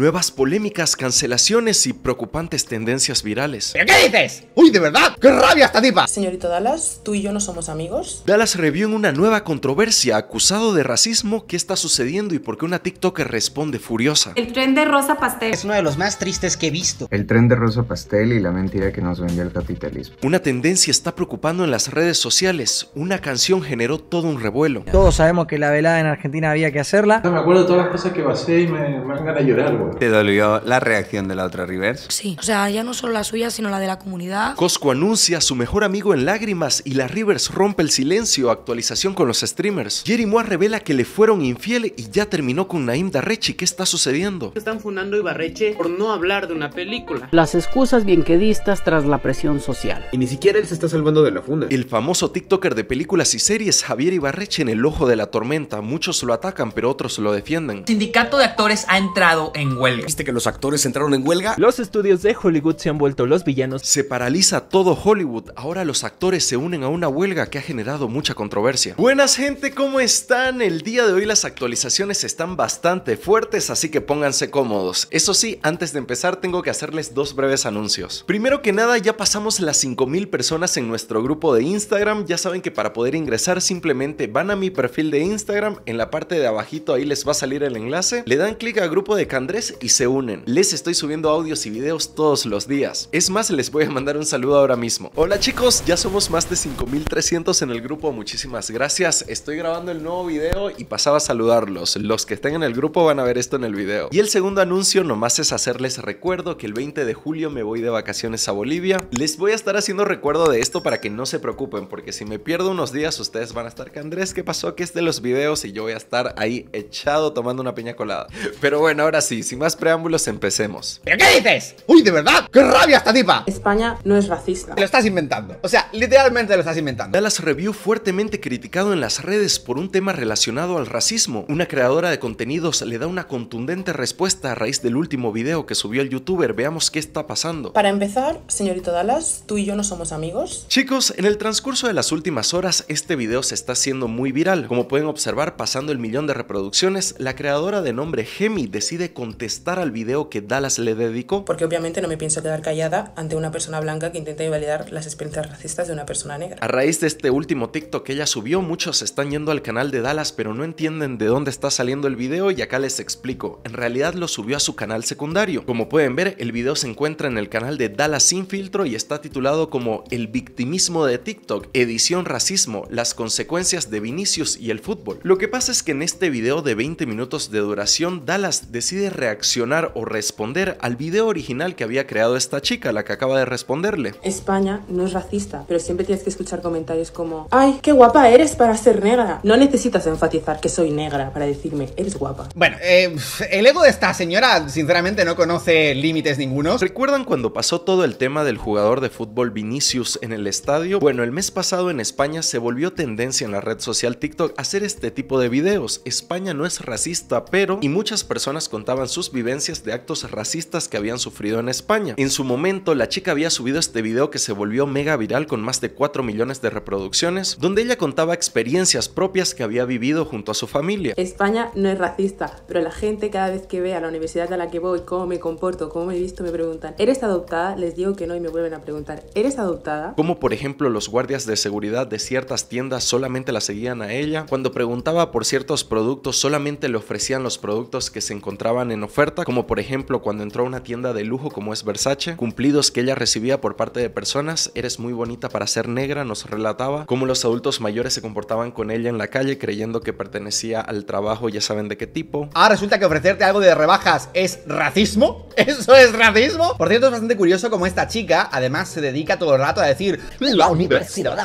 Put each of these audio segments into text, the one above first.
nuevas polémicas, cancelaciones y preocupantes tendencias virales. qué dices? ¡Uy, de verdad! ¡Qué rabia esta tipa! Señorito Dallas, tú y yo no somos amigos. Dallas revió en una nueva controversia acusado de racismo qué está sucediendo y por qué una TikToker responde furiosa. El tren de Rosa Pastel es uno de los más tristes que he visto. El tren de Rosa Pastel y la mentira que nos vendió el capitalismo. Una tendencia está preocupando en las redes sociales. Una canción generó todo un revuelo. Todos sabemos que la velada en Argentina había que hacerla. me acuerdo de todas las cosas que pasé y me, me van a llorar, güey. ¿Te dolió la reacción de la otra Rivers? Sí, o sea, ya no solo la suya, sino la de la comunidad. Cosco anuncia a su mejor amigo en lágrimas y la Rivers rompe el silencio, actualización con los streamers. Jerry Moore revela que le fueron infiel y ya terminó con Naim Darrechi. ¿Qué está sucediendo? Están funando Ibarreche por no hablar de una película. Las excusas bienquedistas tras la presión social. Y ni siquiera él se está salvando de la funda. El famoso TikToker de películas y series, Javier Ibarreche, en el ojo de la tormenta. Muchos lo atacan, pero otros lo defienden. sindicato de actores ha entrado en ¿Viste que los actores entraron en huelga? Los estudios de Hollywood se han vuelto los villanos. Se paraliza todo Hollywood. Ahora los actores se unen a una huelga que ha generado mucha controversia. Buenas gente, ¿cómo están? El día de hoy las actualizaciones están bastante fuertes, así que pónganse cómodos. Eso sí, antes de empezar tengo que hacerles dos breves anuncios. Primero que nada, ya pasamos las 5000 personas en nuestro grupo de Instagram. Ya saben que para poder ingresar simplemente van a mi perfil de Instagram, en la parte de abajito ahí les va a salir el enlace, le dan clic a grupo de Candrés y se unen. Les estoy subiendo audios y videos todos los días. Es más, les voy a mandar un saludo ahora mismo. Hola chicos, ya somos más de 5300 en el grupo, muchísimas gracias. Estoy grabando el nuevo video y pasaba a saludarlos. Los que estén en el grupo van a ver esto en el video. Y el segundo anuncio nomás es hacerles recuerdo que el 20 de julio me voy de vacaciones a Bolivia. Les voy a estar haciendo recuerdo de esto para que no se preocupen, porque si me pierdo unos días ustedes van a estar que Andrés, ¿qué pasó? Que es de los videos y yo voy a estar ahí echado tomando una piña colada. Pero bueno, ahora sí, sin más preámbulos, empecemos. ¿Pero qué dices? ¡Uy, de verdad! ¡Qué rabia esta tipa! España no es racista. lo estás inventando. O sea, literalmente lo estás inventando. Dallas Review fuertemente criticado en las redes por un tema relacionado al racismo. Una creadora de contenidos le da una contundente respuesta a raíz del último video que subió el youtuber. Veamos qué está pasando. Para empezar, señorito Dallas, tú y yo no somos amigos. Chicos, en el transcurso de las últimas horas, este video se está haciendo muy viral. Como pueden observar, pasando el millón de reproducciones, la creadora de nombre Gemi decide contar al video que Dallas le dedicó. Porque obviamente no me pienso quedar callada ante una persona blanca que intenta invalidar las experiencias racistas de una persona negra. A raíz de este último TikTok que ella subió, muchos están yendo al canal de Dallas pero no entienden de dónde está saliendo el video y acá les explico. En realidad lo subió a su canal secundario. Como pueden ver, el video se encuentra en el canal de Dallas Sin Filtro y está titulado como El victimismo de TikTok, edición racismo, las consecuencias de Vinicius y el fútbol. Lo que pasa es que en este video de 20 minutos de duración, Dallas decide reaccionar reaccionar o responder al video original que había creado esta chica, la que acaba de responderle. España no es racista, pero siempre tienes que escuchar comentarios como, ay, qué guapa eres para ser negra. No necesitas enfatizar que soy negra para decirme, eres guapa. Bueno, eh, el ego de esta señora sinceramente no conoce límites ningunos. ¿Recuerdan cuando pasó todo el tema del jugador de fútbol Vinicius en el estadio? Bueno, el mes pasado en España se volvió tendencia en la red social TikTok hacer este tipo de videos. España no es racista, pero... Y muchas personas contaban su sus vivencias de actos racistas que habían sufrido en España. En su momento, la chica había subido este video que se volvió mega viral con más de 4 millones de reproducciones, donde ella contaba experiencias propias que había vivido junto a su familia. España no es racista, pero la gente cada vez que ve a la universidad a la que voy, cómo me comporto, cómo me he visto, me preguntan, ¿eres adoptada? Les digo que no y me vuelven a preguntar, ¿eres adoptada? Como por ejemplo los guardias de seguridad de ciertas tiendas solamente la seguían a ella, cuando preguntaba por ciertos productos solamente le ofrecían los productos que se encontraban en oferta, como por ejemplo cuando entró a una tienda de lujo como es Versace, cumplidos que ella recibía por parte de personas, eres muy bonita para ser negra, nos relataba cómo los adultos mayores se comportaban con ella en la calle creyendo que pertenecía al trabajo, ya saben de qué tipo. Ah, resulta que ofrecerte algo de rebajas es racismo. ¿Eso es racismo? Por cierto, es bastante curioso cómo esta chica además se dedica todo el rato a decir La universidad los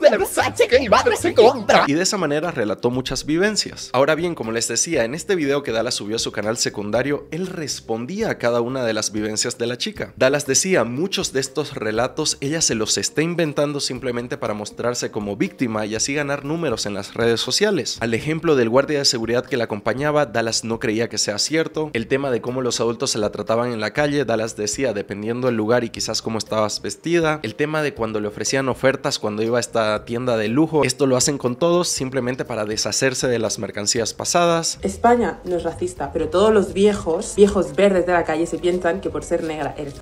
de Versace Y de esa manera relató muchas vivencias. Ahora bien, como les decía, en este video que da la subió a su canal secundario, él respondía a cada una de las vivencias de la chica. Dallas decía, muchos de estos relatos ella se los está inventando simplemente para mostrarse como víctima y así ganar números en las redes sociales. Al ejemplo del guardia de seguridad que la acompañaba, Dallas no creía que sea cierto. El tema de cómo los adultos se la trataban en la calle, Dallas decía, dependiendo del lugar y quizás cómo estabas vestida. El tema de cuando le ofrecían ofertas cuando iba a esta tienda de lujo. Esto lo hacen con todos simplemente para deshacerse de las mercancías pasadas. España no es pero todos los viejos, viejos verdes de la calle se piensan que por ser negra eres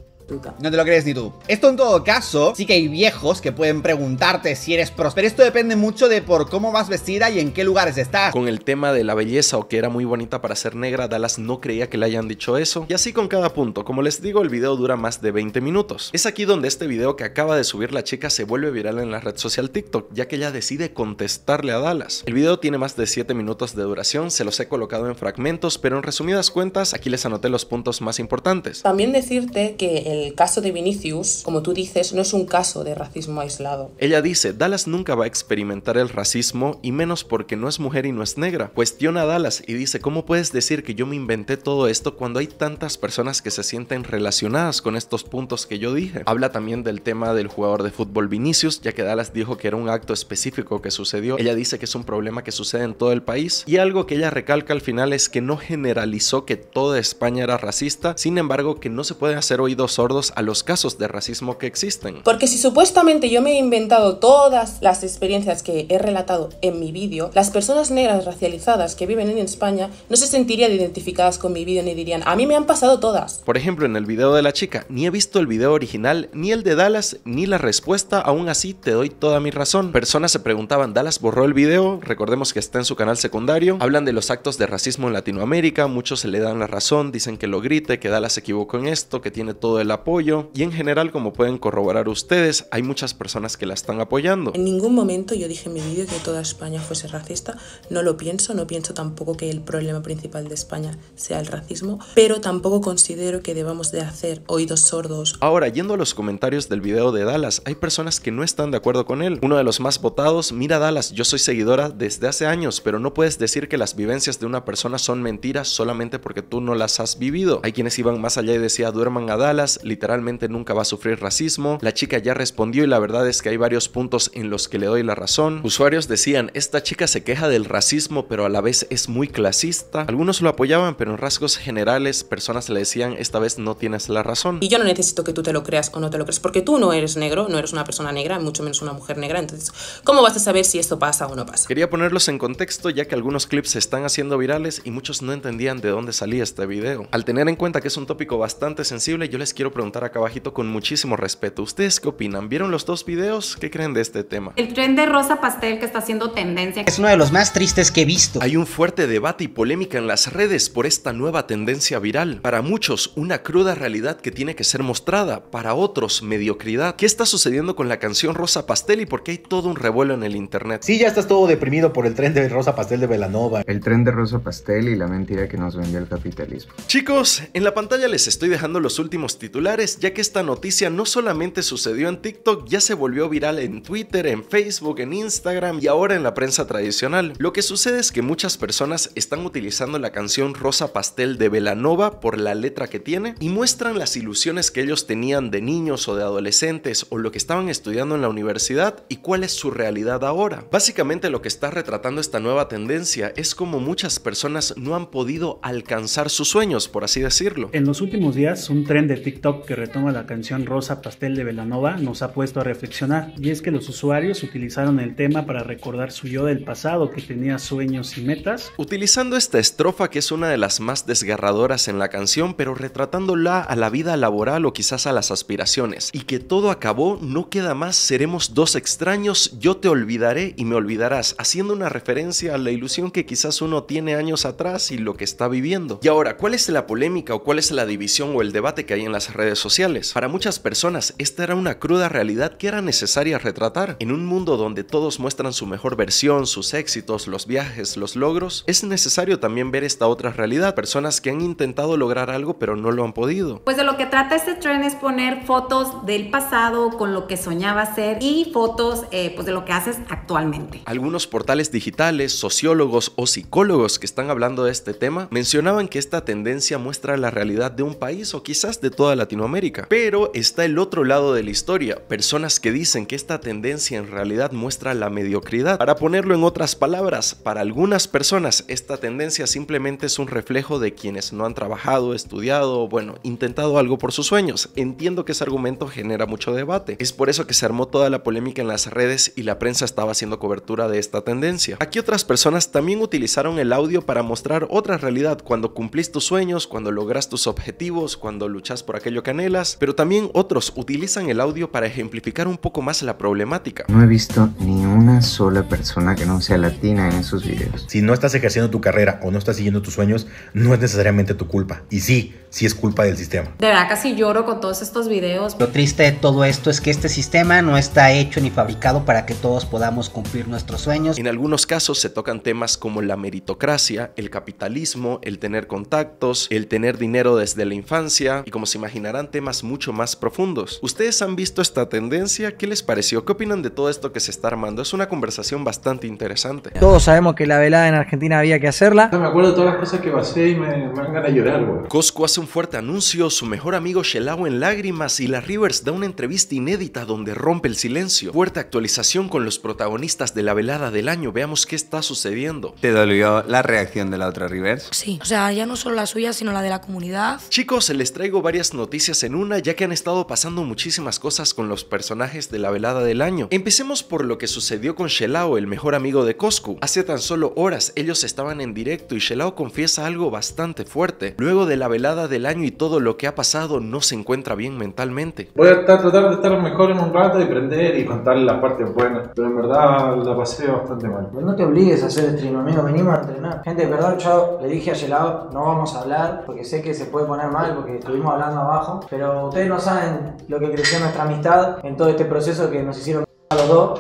no te lo crees ni tú. Esto en todo caso, sí que hay viejos que pueden preguntarte si eres próspero, esto depende mucho de por cómo vas vestida y en qué lugares estás. Con el tema de la belleza o que era muy bonita para ser negra, Dallas no creía que le hayan dicho eso. Y así con cada punto, como les digo, el video dura más de 20 minutos. Es aquí donde este video que acaba de subir la chica se vuelve viral en la red social TikTok, ya que ella decide contestarle a Dallas. El video tiene más de 7 minutos de duración, se los he colocado en fragmentos, pero en resumidas cuentas, aquí les anoté los puntos más importantes. También decirte que el el caso de Vinicius, como tú dices, no es un caso de racismo aislado. Ella dice, Dallas nunca va a experimentar el racismo y menos porque no es mujer y no es negra. Cuestiona a Dallas y dice, ¿cómo puedes decir que yo me inventé todo esto cuando hay tantas personas que se sienten relacionadas con estos puntos que yo dije? Habla también del tema del jugador de fútbol Vinicius, ya que Dallas dijo que era un acto específico que sucedió. Ella dice que es un problema que sucede en todo el país y algo que ella recalca al final es que no generalizó que toda España era racista, sin embargo que no se puede hacer oídos a los casos de racismo que existen. Porque si supuestamente yo me he inventado todas las experiencias que he relatado en mi vídeo, las personas negras racializadas que viven en España no se sentirían identificadas con mi vídeo ni dirían, a mí me han pasado todas. Por ejemplo, en el video de la chica, ni he visto el video original, ni el de Dallas, ni la respuesta, aún así te doy toda mi razón. Personas se preguntaban, Dallas borró el video, recordemos que está en su canal secundario, hablan de los actos de racismo en Latinoamérica, muchos se le dan la razón, dicen que lo grite, que Dallas se equivocó en esto, que tiene todo el apoyo y en general, como pueden corroborar ustedes, hay muchas personas que la están apoyando. En ningún momento yo dije en mi vídeo que toda España fuese racista, no lo pienso, no pienso tampoco que el problema principal de España sea el racismo, pero tampoco considero que debamos de hacer oídos sordos. Ahora, yendo a los comentarios del video de Dallas, hay personas que no están de acuerdo con él. Uno de los más votados, mira Dallas, yo soy seguidora desde hace años, pero no puedes decir que las vivencias de una persona son mentiras solamente porque tú no las has vivido. Hay quienes iban más allá y decía duerman a Dallas, literalmente nunca va a sufrir racismo. La chica ya respondió y la verdad es que hay varios puntos en los que le doy la razón. Usuarios decían, esta chica se queja del racismo pero a la vez es muy clasista. Algunos lo apoyaban pero en rasgos generales personas le decían, esta vez no tienes la razón. Y yo no necesito que tú te lo creas o no te lo creas porque tú no eres negro, no eres una persona negra, mucho menos una mujer negra. Entonces, ¿cómo vas a saber si esto pasa o no pasa? Quería ponerlos en contexto ya que algunos clips se están haciendo virales y muchos no entendían de dónde salía este video. Al tener en cuenta que es un tópico bastante sensible, yo les quiero preguntar acá abajito con muchísimo respeto. ¿Ustedes qué opinan? ¿Vieron los dos videos? ¿Qué creen de este tema? El tren de rosa pastel que está haciendo tendencia. Es uno de los más tristes que he visto. Hay un fuerte debate y polémica en las redes por esta nueva tendencia viral. Para muchos, una cruda realidad que tiene que ser mostrada. Para otros, mediocridad. ¿Qué está sucediendo con la canción Rosa Pastel y por qué hay todo un revuelo en el internet? Sí, ya estás todo deprimido por el tren de Rosa Pastel de Velanova. El tren de Rosa Pastel y la mentira que nos vende el capitalismo. Chicos, en la pantalla les estoy dejando los últimos títulos ya que esta noticia no solamente sucedió en TikTok, ya se volvió viral en Twitter, en Facebook, en Instagram y ahora en la prensa tradicional. Lo que sucede es que muchas personas están utilizando la canción Rosa Pastel de Velanova por la letra que tiene y muestran las ilusiones que ellos tenían de niños o de adolescentes o lo que estaban estudiando en la universidad y cuál es su realidad ahora. Básicamente lo que está retratando esta nueva tendencia es como muchas personas no han podido alcanzar sus sueños, por así decirlo. En los últimos días un tren de TikTok que retoma la canción Rosa Pastel de Velanova nos ha puesto a reflexionar, y es que los usuarios utilizaron el tema para recordar su yo del pasado que tenía sueños y metas. Utilizando esta estrofa que es una de las más desgarradoras en la canción, pero retratándola a la vida laboral o quizás a las aspiraciones, y que todo acabó, no queda más, seremos dos extraños, yo te olvidaré y me olvidarás, haciendo una referencia a la ilusión que quizás uno tiene años atrás y lo que está viviendo. Y ahora, ¿cuál es la polémica o cuál es la división o el debate que hay en las redes? redes sociales. Para muchas personas, esta era una cruda realidad que era necesaria retratar. En un mundo donde todos muestran su mejor versión, sus éxitos, los viajes, los logros, es necesario también ver esta otra realidad, personas que han intentado lograr algo pero no lo han podido. Pues de lo que trata este tren es poner fotos del pasado con lo que soñaba ser y fotos eh, pues de lo que haces actualmente. Algunos portales digitales, sociólogos o psicólogos que están hablando de este tema mencionaban que esta tendencia muestra la realidad de un país o quizás de toda la pero está el otro lado de la historia, personas que dicen que esta tendencia en realidad muestra la mediocridad. Para ponerlo en otras palabras, para algunas personas esta tendencia simplemente es un reflejo de quienes no han trabajado, estudiado, bueno, intentado algo por sus sueños. Entiendo que ese argumento genera mucho debate. Es por eso que se armó toda la polémica en las redes y la prensa estaba haciendo cobertura de esta tendencia. Aquí otras personas también utilizaron el audio para mostrar otra realidad cuando cumplís tus sueños, cuando logras tus objetivos, cuando luchas por aquello Canelas, pero también otros utilizan el audio para ejemplificar un poco más la problemática. No he visto ni una sola persona que no sea latina en esos videos. Si no estás ejerciendo tu carrera o no estás siguiendo tus sueños, no es necesariamente tu culpa. Y sí, si es culpa del sistema. De verdad casi lloro con todos estos videos. Lo triste de todo esto es que este sistema no está hecho ni fabricado para que todos podamos cumplir nuestros sueños. En algunos casos se tocan temas como la meritocracia, el capitalismo, el tener contactos, el tener dinero desde la infancia y como se imaginarán temas mucho más profundos. ¿Ustedes han visto esta tendencia? ¿Qué les pareció? ¿Qué opinan de todo esto que se está armando? Es una conversación bastante interesante. Todos sabemos que la velada en Argentina había que hacerla. No me acuerdo de todas las cosas que pasé y me, me van a llorar, güey. hace un fuerte anuncio, su mejor amigo Shelao en lágrimas y la Rivers da una entrevista inédita donde rompe el silencio. Fuerte actualización con los protagonistas de la velada del año, veamos qué está sucediendo. ¿Te dolió la reacción de la otra Rivers? Sí, o sea, ya no solo la suya, sino la de la comunidad. Chicos, les traigo varias noticias en una, ya que han estado pasando muchísimas cosas con los personajes de la velada del año. Empecemos por lo que sucedió con Shelao, el mejor amigo de Coscu. Hace tan solo horas ellos estaban en directo y Shelao confiesa algo bastante fuerte. Luego de la velada del año y todo lo que ha pasado, no se encuentra bien mentalmente. Voy a tratar de estar mejor en un rato y aprender y contar las partes buenas, pero en verdad la pasé bastante mal. No te obligues a hacer stream, amigo, venimos a entrenar. Gente, perdón, yo le dije a Yelado, no vamos a hablar, porque sé que se puede poner mal, porque estuvimos hablando abajo, pero ustedes no saben lo que creció nuestra amistad en todo este proceso que nos hicieron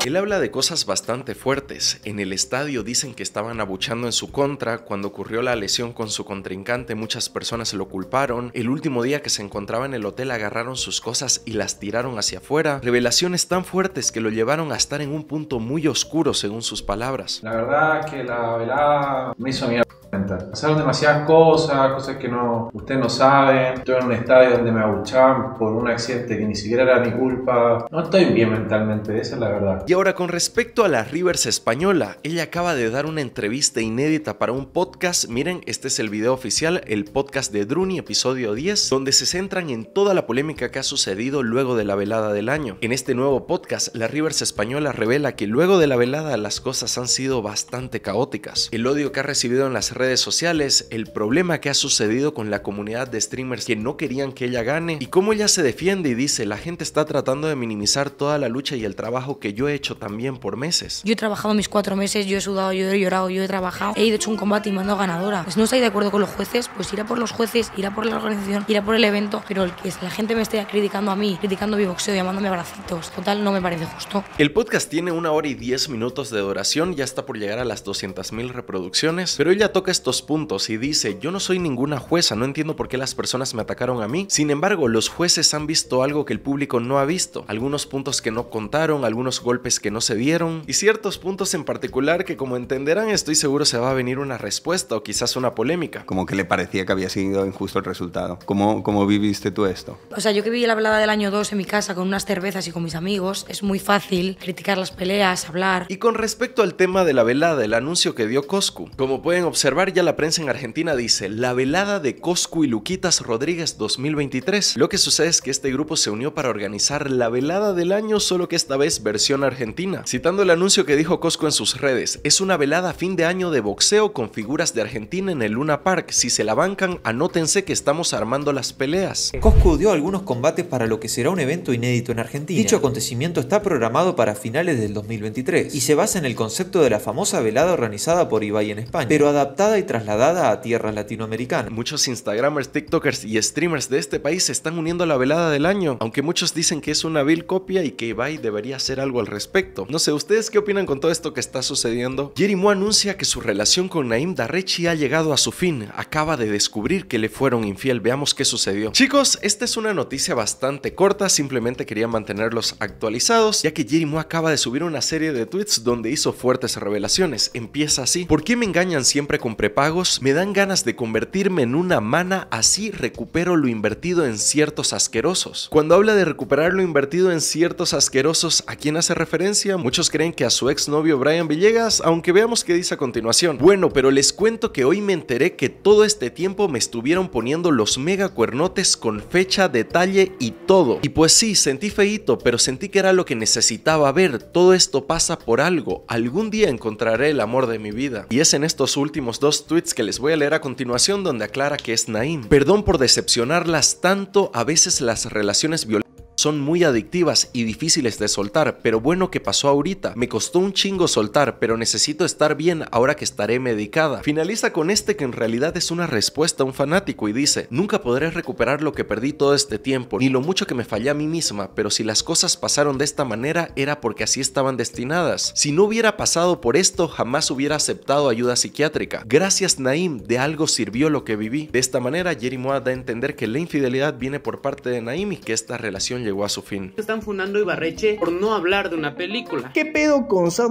él habla de cosas bastante fuertes. En el estadio dicen que estaban abuchando en su contra. Cuando ocurrió la lesión con su contrincante, muchas personas se lo culparon. El último día que se encontraba en el hotel, agarraron sus cosas y las tiraron hacia afuera. Revelaciones tan fuertes que lo llevaron a estar en un punto muy oscuro, según sus palabras. La verdad que la velada me hizo mierda. Pasaron demasiadas cosas, cosas que no, ustedes no saben. Estuve en un estadio donde me abuchaban por un accidente que ni siquiera era mi culpa. No estoy bien mentalmente, esa es la verdad. Y ahora con respecto a la Rivers española, ella acaba de dar una entrevista inédita para un podcast. Miren, este es el video oficial, el podcast de Druni, episodio 10, donde se centran en toda la polémica que ha sucedido luego de la velada del año. En este nuevo podcast, la Rivers española revela que luego de la velada las cosas han sido bastante caóticas. El odio que ha recibido en las redes sociales, el problema que ha sucedido con la comunidad de streamers que no querían que ella gane y cómo ella se defiende y dice, la gente está tratando de minimizar toda la lucha y el trabajo que yo he hecho también por meses. Yo he trabajado mis cuatro meses, yo he sudado, yo he llorado, yo he trabajado, he ido hecho un combate y mando ganadora. Pues no estáis de acuerdo con los jueces, pues irá por los jueces, irá por la organización, irá por el evento, pero el que la gente me esté criticando a mí, criticando mi boxeo, llamándome abracitos, total no me parece justo. El podcast tiene una hora y diez minutos de duración, ya está por llegar a las 200.000 reproducciones, pero ella toca estos puntos y dice, yo no soy ninguna jueza, no entiendo por qué las personas me atacaron a mí. Sin embargo, los jueces han visto algo que el público no ha visto, algunos puntos que no contaron, algunos golpes que no se vieron y ciertos puntos en particular que como entenderán estoy seguro se va a venir una respuesta o quizás una polémica. Como que le parecía que había sido injusto el resultado. ¿Cómo, cómo viviste tú esto? O sea, yo que viví la velada del año 2 en mi casa con unas cervezas y con mis amigos, es muy fácil criticar las peleas, hablar. Y con respecto al tema de la velada, el anuncio que dio Coscu, como pueden observar, ya la prensa en Argentina dice la velada de Cosco y Luquitas Rodríguez 2023. Lo que sucede es que este grupo se unió para organizar la velada del año, solo que esta vez versión argentina. Citando el anuncio que dijo Cosco en sus redes, es una velada fin de año de boxeo con figuras de Argentina en el Luna Park. Si se la bancan, anótense que estamos armando las peleas. Cosco dio algunos combates para lo que será un evento inédito en Argentina. Dicho acontecimiento está programado para finales del 2023 y se basa en el concepto de la famosa velada organizada por Ibai en España, pero adaptada y trasladada a tierras latinoamericanas. Muchos Instagramers, TikTokers y streamers de este país se están uniendo a la velada del año, aunque muchos dicen que es una vil copia y que Ibai debería hacer algo al respecto. No sé, ¿ustedes qué opinan con todo esto que está sucediendo? Jerimo anuncia que su relación con Naim Darrechi ha llegado a su fin. Acaba de descubrir que le fueron infiel. Veamos qué sucedió. Chicos, esta es una noticia bastante corta, simplemente quería mantenerlos actualizados, ya que Jerimo acaba de subir una serie de tweets donde hizo fuertes revelaciones. Empieza así. ¿Por qué me engañan siempre con prepagos, me dan ganas de convertirme en una mana, así recupero lo invertido en ciertos asquerosos. Cuando habla de recuperar lo invertido en ciertos asquerosos, ¿a quién hace referencia? Muchos creen que a su exnovio Brian Villegas, aunque veamos qué dice a continuación. Bueno, pero les cuento que hoy me enteré que todo este tiempo me estuvieron poniendo los mega cuernotes con fecha, detalle y todo. Y pues sí, sentí feíto, pero sentí que era lo que necesitaba ver. Todo esto pasa por algo. Algún día encontraré el amor de mi vida. Y es en estos últimos dos tweets que les voy a leer a continuación donde aclara que es Naim. Perdón por decepcionarlas tanto, a veces las relaciones violentas son muy adictivas y difíciles de soltar, pero bueno que pasó ahorita. Me costó un chingo soltar, pero necesito estar bien ahora que estaré medicada. Finaliza con este que en realidad es una respuesta a un fanático y dice, nunca podré recuperar lo que perdí todo este tiempo, ni lo mucho que me fallé a mí misma, pero si las cosas pasaron de esta manera era porque así estaban destinadas. Si no hubiera pasado por esto, jamás hubiera aceptado ayuda psiquiátrica. Gracias Naim, de algo sirvió lo que viví. De esta manera, Jerry da a entender que la infidelidad viene por parte de Naim y que esta relación llegó a su fin. Están funando Ibarreche por no hablar de una película. ¿Qué pedo con Sound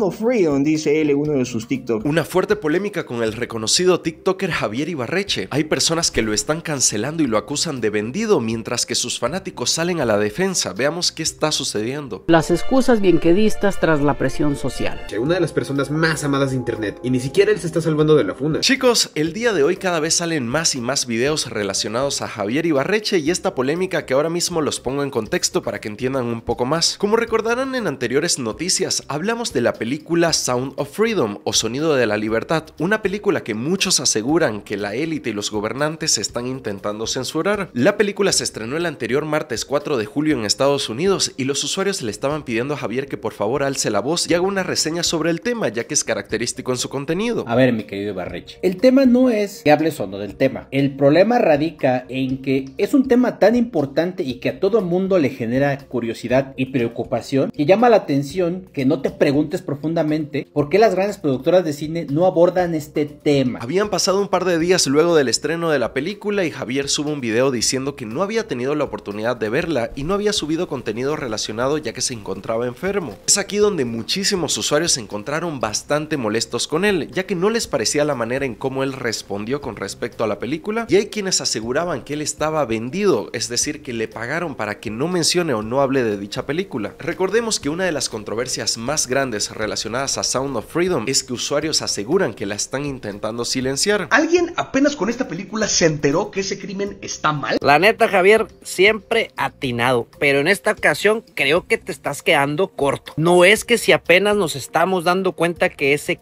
Dice él en uno de sus TikTok. Una fuerte polémica con el reconocido TikToker Javier Ibarreche. Hay personas que lo están cancelando y lo acusan de vendido, mientras que sus fanáticos salen a la defensa. Veamos qué está sucediendo. Las excusas bienquedistas tras la presión social. Una de las personas más amadas de internet y ni siquiera él se está salvando de la funda. Chicos, el día de hoy cada vez salen más y más videos relacionados a Javier Ibarreche y esta polémica que ahora mismo los pongo en contexto para que entiendan un poco más. Como recordarán en anteriores noticias, hablamos de la película Sound of Freedom o Sonido de la Libertad, una película que muchos aseguran que la élite y los gobernantes están intentando censurar. La película se estrenó el anterior martes 4 de julio en Estados Unidos y los usuarios le estaban pidiendo a Javier que por favor alce la voz y haga una reseña sobre el tema, ya que es característico en su contenido. A ver, mi querido Barreche, el tema no es que hables o no del tema. El problema radica en que es un tema tan importante y que a todo mundo le genera curiosidad y preocupación y llama la atención que no te preguntes profundamente por qué las grandes productoras de cine no abordan este tema. Habían pasado un par de días luego del estreno de la película y Javier sube un video diciendo que no había tenido la oportunidad de verla y no había subido contenido relacionado ya que se encontraba enfermo. Es aquí donde muchísimos usuarios se encontraron bastante molestos con él, ya que no les parecía la manera en cómo él respondió con respecto a la película y hay quienes aseguraban que él estaba vendido, es decir, que le pagaron para que no mencionara o no hable de dicha película. Recordemos que una de las controversias más grandes relacionadas a Sound of Freedom es que usuarios aseguran que la están intentando silenciar. ¿Alguien apenas con esta película se enteró que ese crimen está mal? La neta, Javier, siempre atinado, pero en esta ocasión creo que te estás quedando corto. No es que si apenas nos estamos dando cuenta que ese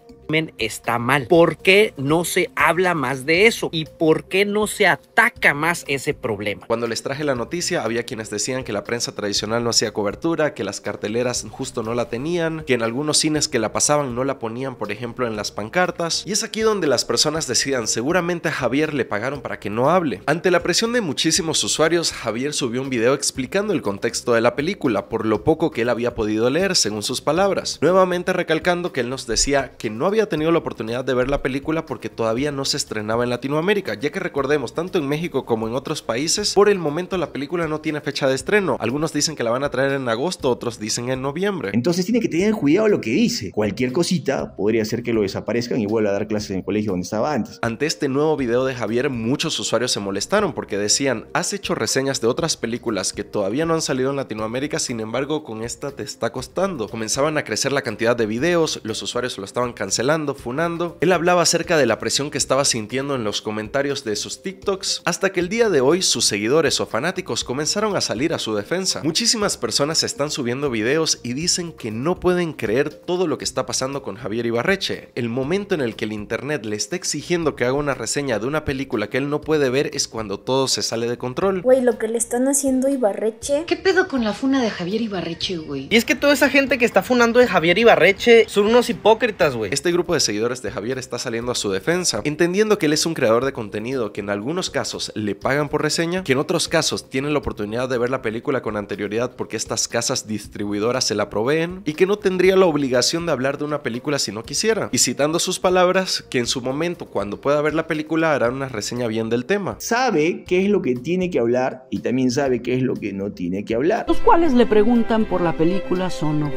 está mal. ¿Por qué no se habla más de eso? ¿Y por qué no se ataca más ese problema? Cuando les traje la noticia, había quienes decían que la prensa tradicional no hacía cobertura, que las carteleras justo no la tenían, que en algunos cines que la pasaban no la ponían, por ejemplo, en las pancartas. Y es aquí donde las personas decían, seguramente a Javier le pagaron para que no hable. Ante la presión de muchísimos usuarios, Javier subió un video explicando el contexto de la película, por lo poco que él había podido leer, según sus palabras. Nuevamente recalcando que él nos decía que no había tenido la oportunidad de ver la película porque todavía no se estrenaba en Latinoamérica, ya que recordemos, tanto en México como en otros países, por el momento la película no tiene fecha de estreno. Algunos dicen que la van a traer en agosto, otros dicen en noviembre. Entonces tiene que tener cuidado lo que dice. Cualquier cosita podría ser que lo desaparezcan y vuelva a dar clases en el colegio donde estaba antes. Ante este nuevo video de Javier, muchos usuarios se molestaron porque decían, has hecho reseñas de otras películas que todavía no han salido en Latinoamérica, sin embargo con esta te está costando. Comenzaban a crecer la cantidad de videos, los usuarios lo estaban cancelando funando. Él hablaba acerca de la presión que estaba sintiendo en los comentarios de sus TikToks, hasta que el día de hoy sus seguidores o fanáticos comenzaron a salir a su defensa. Muchísimas personas están subiendo videos y dicen que no pueden creer todo lo que está pasando con Javier Ibarreche. El momento en el que el internet le está exigiendo que haga una reseña de una película que él no puede ver es cuando todo se sale de control. Güey, lo que le están haciendo Ibarreche. ¿Qué pedo con la funa de Javier Ibarreche, güey? Y es que toda esa gente que está funando de Javier Ibarreche son unos hipócritas, güey. Este grupo de seguidores de Javier está saliendo a su defensa, entendiendo que él es un creador de contenido que en algunos casos le pagan por reseña, que en otros casos tienen la oportunidad de ver la película con anterioridad porque estas casas distribuidoras se la proveen y que no tendría la obligación de hablar de una película si no quisiera. Y citando sus palabras, que en su momento cuando pueda ver la película hará una reseña bien del tema. Sabe qué es lo que tiene que hablar y también sabe qué es lo que no tiene que hablar. Los cuales le preguntan por la película Son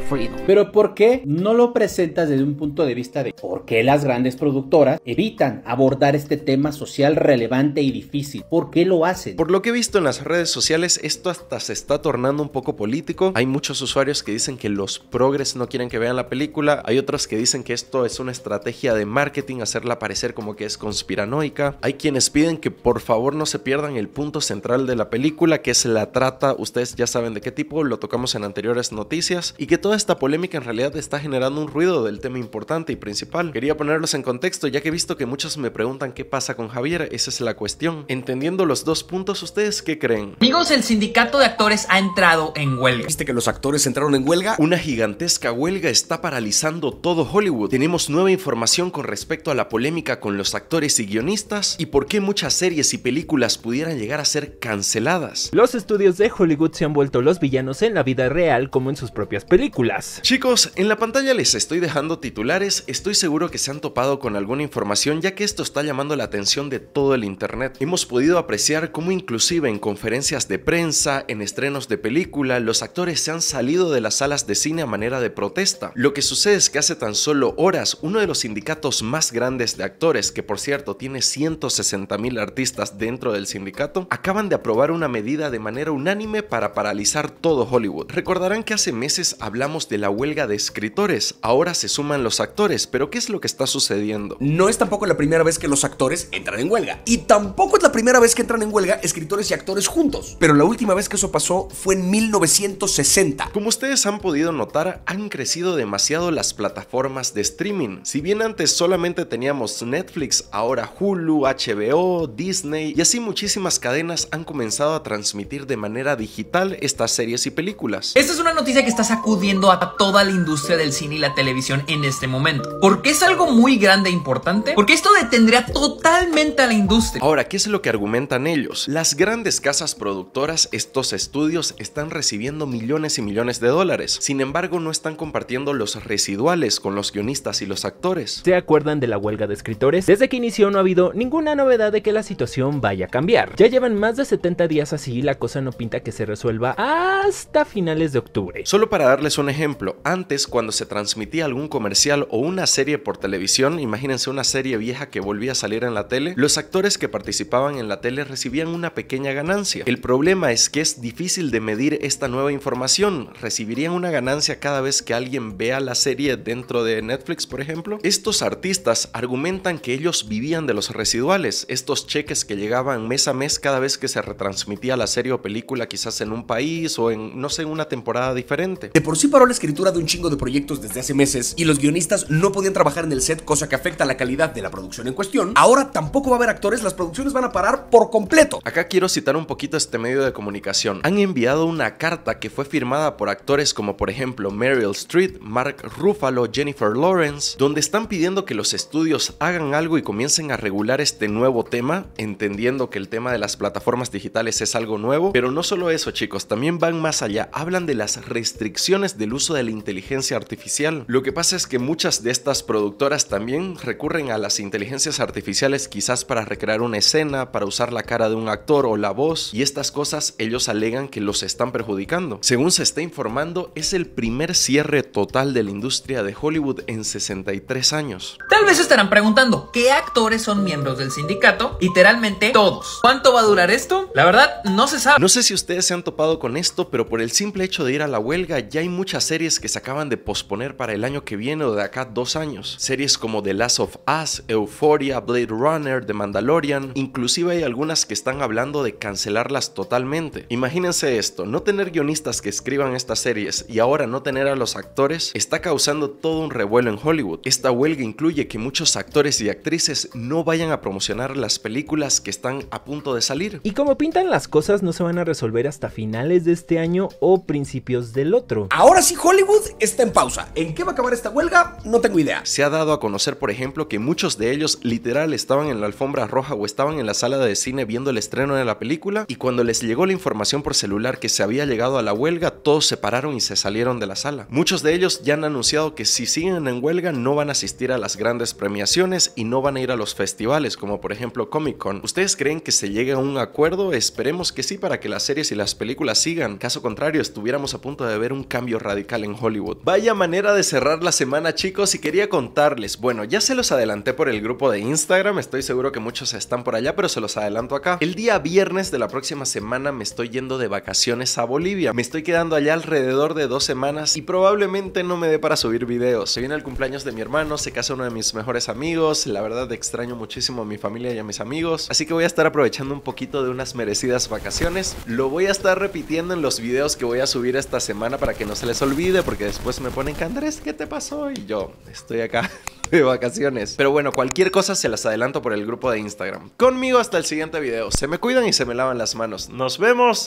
Pero ¿por qué no lo presentas desde un punto de vista de por qué las grandes productoras evitan abordar este tema social relevante y difícil. ¿Por qué lo hacen? Por lo que he visto en las redes sociales, esto hasta se está tornando un poco político. Hay muchos usuarios que dicen que los progres no quieren que vean la película. Hay otros que dicen que esto es una estrategia de marketing, hacerla parecer como que es conspiranoica. Hay quienes piden que por favor no se pierdan el punto central de la película, que es la trata. Ustedes ya saben de qué tipo, lo tocamos en anteriores noticias. Y que toda esta polémica en realidad está generando un ruido del tema importante y principal Quería ponerlos en contexto ya que he visto que muchos me preguntan qué pasa con Javier, esa es la cuestión. Entendiendo los dos puntos, ¿ustedes qué creen? Amigos, el sindicato de actores ha entrado en huelga. ¿Viste que los actores entraron en huelga? Una gigantesca huelga está paralizando todo Hollywood. Tenemos nueva información con respecto a la polémica con los actores y guionistas y por qué muchas series y películas pudieran llegar a ser canceladas. Los estudios de Hollywood se han vuelto los villanos en la vida real como en sus propias películas. Chicos, en la pantalla les estoy dejando titulares, estoy Estoy seguro que se han topado con alguna información ya que esto está llamando la atención de todo el internet. Hemos podido apreciar cómo inclusive en conferencias de prensa, en estrenos de película, los actores se han salido de las salas de cine a manera de protesta. Lo que sucede es que hace tan solo horas, uno de los sindicatos más grandes de actores, que por cierto tiene 160 mil artistas dentro del sindicato, acaban de aprobar una medida de manera unánime para paralizar todo Hollywood. Recordarán que hace meses hablamos de la huelga de escritores, ahora se suman los actores pero ¿qué es lo que está sucediendo? No es tampoco la primera vez que los actores entran en huelga. Y tampoco es la primera vez que entran en huelga escritores y actores juntos. Pero la última vez que eso pasó fue en 1960. Como ustedes han podido notar, han crecido demasiado las plataformas de streaming. Si bien antes solamente teníamos Netflix, ahora Hulu, HBO, Disney y así muchísimas cadenas han comenzado a transmitir de manera digital estas series y películas. Esta es una noticia que está sacudiendo a toda la industria del cine y la televisión en este momento. ¿Por qué es algo muy grande e importante? Porque esto detendría totalmente a la industria. Ahora, ¿qué es lo que argumentan ellos? Las grandes casas productoras, estos estudios, están recibiendo millones y millones de dólares. Sin embargo, no están compartiendo los residuales con los guionistas y los actores. ¿Se acuerdan de la huelga de escritores? Desde que inició no ha habido ninguna novedad de que la situación vaya a cambiar. Ya llevan más de 70 días así y la cosa no pinta que se resuelva hasta finales de octubre. Solo para darles un ejemplo, antes cuando se transmitía algún comercial o una serie por televisión, imagínense una serie vieja que volvía a salir en la tele, los actores que participaban en la tele recibían una pequeña ganancia. El problema es que es difícil de medir esta nueva información. ¿Recibirían una ganancia cada vez que alguien vea la serie dentro de Netflix, por ejemplo? Estos artistas argumentan que ellos vivían de los residuales, estos cheques que llegaban mes a mes cada vez que se retransmitía la serie o película quizás en un país o en, no sé, una temporada diferente. De por sí paró la escritura de un chingo de proyectos desde hace meses y los guionistas no podían trabajar en el set, cosa que afecta la calidad de la producción en cuestión, ahora tampoco va a haber actores, las producciones van a parar por completo. Acá quiero citar un poquito este medio de comunicación. Han enviado una carta que fue firmada por actores como por ejemplo Meryl Streep, Mark Ruffalo, Jennifer Lawrence, donde están pidiendo que los estudios hagan algo y comiencen a regular este nuevo tema, entendiendo que el tema de las plataformas digitales es algo nuevo, pero no solo eso chicos, también van más allá, hablan de las restricciones del uso de la inteligencia artificial. Lo que pasa es que muchas de estas las productoras también recurren a las inteligencias artificiales quizás para recrear una escena, para usar la cara de un actor o la voz, y estas cosas ellos alegan que los están perjudicando. Según se está informando, es el primer cierre total de la industria de Hollywood en 63 años. Tal vez estarán preguntando, ¿qué actores son miembros del sindicato? Literalmente todos. ¿Cuánto va a durar esto? La verdad, no se sabe. No sé si ustedes se han topado con esto, pero por el simple hecho de ir a la huelga, ya hay muchas series que se acaban de posponer para el año que viene o de acá dos años años. Series como The Last of Us, Euphoria, Blade Runner, The Mandalorian, inclusive hay algunas que están hablando de cancelarlas totalmente. Imagínense esto, no tener guionistas que escriban estas series y ahora no tener a los actores está causando todo un revuelo en Hollywood. Esta huelga incluye que muchos actores y actrices no vayan a promocionar las películas que están a punto de salir. Y como pintan las cosas no se van a resolver hasta finales de este año o principios del otro. Ahora sí Hollywood está en pausa. ¿En qué va a acabar esta huelga? No tengo idea. Se ha dado a conocer, por ejemplo, que muchos de ellos literal estaban en la alfombra roja o estaban en la sala de cine viendo el estreno de la película y cuando les llegó la información por celular que se había llegado a la huelga, todos se pararon y se salieron de la sala. Muchos de ellos ya han anunciado que si siguen en huelga no van a asistir a las grandes premiaciones y no van a ir a los festivales como por ejemplo Comic Con. ¿Ustedes creen que se llegue a un acuerdo? Esperemos que sí para que las series y las películas sigan. Caso contrario, estuviéramos a punto de ver un cambio radical en Hollywood. Vaya manera de cerrar la semana chicos y quería contarles, bueno, ya se los adelanté por el grupo de Instagram, estoy seguro que muchos están por allá, pero se los adelanto acá. El día viernes de la próxima semana me estoy yendo de vacaciones a Bolivia, me estoy quedando allá alrededor de dos semanas y probablemente no me dé para subir videos. Se viene el cumpleaños de mi hermano, se casa uno de mis mejores amigos, la verdad extraño muchísimo a mi familia y a mis amigos, así que voy a estar aprovechando un poquito de unas merecidas vacaciones. Lo voy a estar repitiendo en los videos que voy a subir esta semana para que no se les olvide, porque después me ponen, Andrés, ¿qué te pasó? Y yo, estoy estoy acá de vacaciones. Pero bueno, cualquier cosa se las adelanto por el grupo de Instagram. Conmigo hasta el siguiente video. Se me cuidan y se me lavan las manos. Nos vemos.